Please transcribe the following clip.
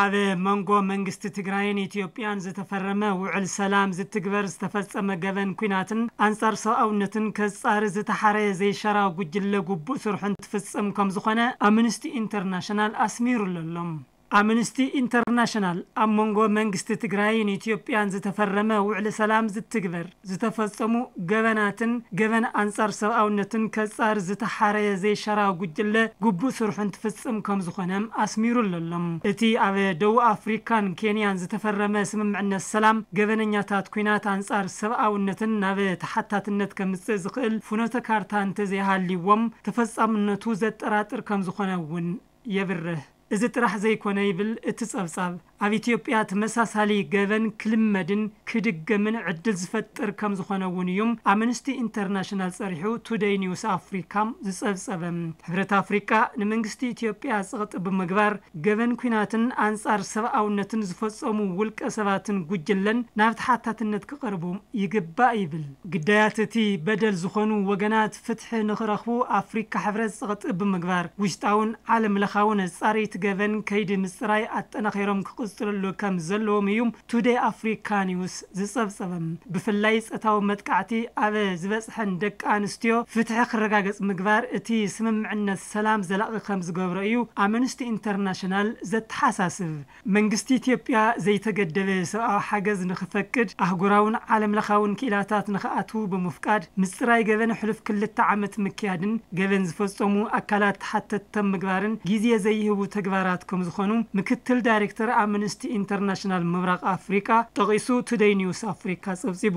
ኣብ መንጎ መንግስቲ ትግራይን ኢትዮጵያን ዝተፈረመ ውዕል ሰላም ዝትግበር ዝተፈፀመ ገበን ኩናትን ኣንጻር ሰብኣውነትን ከጻሪ ዝተሓረየ ዘይሸራ ጉጅለ ጉቡእ ስርሑን ትፍጽም ከም ዝኾነ ኣምንስቲ ኢንተርናሽናል ኣስሚሩሉ ኣሎም ኣምንስቲ ኢንተርናሽናል ኣብ መንጎ መንግስቲ ትግራይን ኢትዮጵያን ዝተፈረመ ውዕሊ ሰላም ዝትግበር ዝተፈጸሙ ገበናትን ገበን ኣንጻር ሰብኣውነትን ከጻር ዝተሓረየ ዘይሸራ ጉጅለ ጉቡእ ስርሑን ትፍጽም ከም ዝኾነም ኣስሚሩለሎም እቲ ኣብ ደቡብ ኣፍሪካን ኬንያን ዝተፈረመ ስምምዕነት ሰላም ገበነኛታት ኩናት ኣንጻር ሰብኣውነትን ናብ ተሓታትነት ከምጽእ ዝኽእል ፍኖተ ካርታ እንተዘይሃልይዎም ተፈጻምነቱ ዘጠራጥር ከም ዝኾነ እውን የብርህ እዚ ጥራሕ ዘይኮነ ይብል እቲ ጸብጻብ ኣብ ኢትዮጵያ ተመሳሳሊ ገበን ክልመድን ክድገምን ዕድል ዝፈጥር ከም ዝኾነ እውን እዮም ኣምነስቲ ኢንተርናሽናል ፀሪሑ ቱደይ ኒውስ ኣፍሪካ ዝፀብፀበ ሕብረት ኣፍሪካ ንመንግስቲ ኢትዮጵያ ፅቕጢ ብምግባር ገበን ኩናትን ኣንጻር ሰብኣውነትን ዝፈፀሙ ውልቀ ሰባትን ጉጅለን ናብ ተሓታትነት ክቐርቡ ይግባእ ይብል ግዳያት እቲ በደል ዝኾኑ ወገናት ፍትሒ ንኽረኽቡ ኣፍሪካ ሕብረት ፅቕጢ ብምግባር ውሽጣውን ዓለምለኻውን ኣፃሪት ገበን ከይዲ ምፅራይ ኣጠናኺሮም ክቕፅ ዝቅፅለሉ ከም ዘለዎም እዩ ቱደይ ኣፍሪካ ኒውስ ዝፀብፀበ ብፍላይ ፀታዊ መጥቃዕቲ ኣብ ዝበፅሐን ደቂ ኣንስትዮ ፍትሒ ክረጋገፅ ምግባር እቲ ስምምዕነት ሰላም ዘላቒ ከም ዝገብሮ እዩ ኣምንስቲ ኢንተርናሽናል ዘተሓሳስብ መንግስቲ ኢትዮጵያ ዘይተገደበ ሰብኣዊ ሓገዝ ንክፈቅድ ኣህጉራውን ዓለምለኻውን ክኢላታት ንኽኣትዉ ብምፍቃድ ምፅራይ ገበን ሕሉፍ ክልተ ዓመት ምክያድን ገበን ዝፈፀሙ ኣካላት ተሓተተም ምግባርን ግዜ ዘይህቡ ተግባራት ከም ዝኾኑ ምክትል ዳይሬክተር ኣምን ኣምነስቲ ኢንተርናሽናል ምብራቅ ኣፍሪካ ጠቒሱ ቱደይ ኒውስ ኣፍሪካ ፀብፂቡ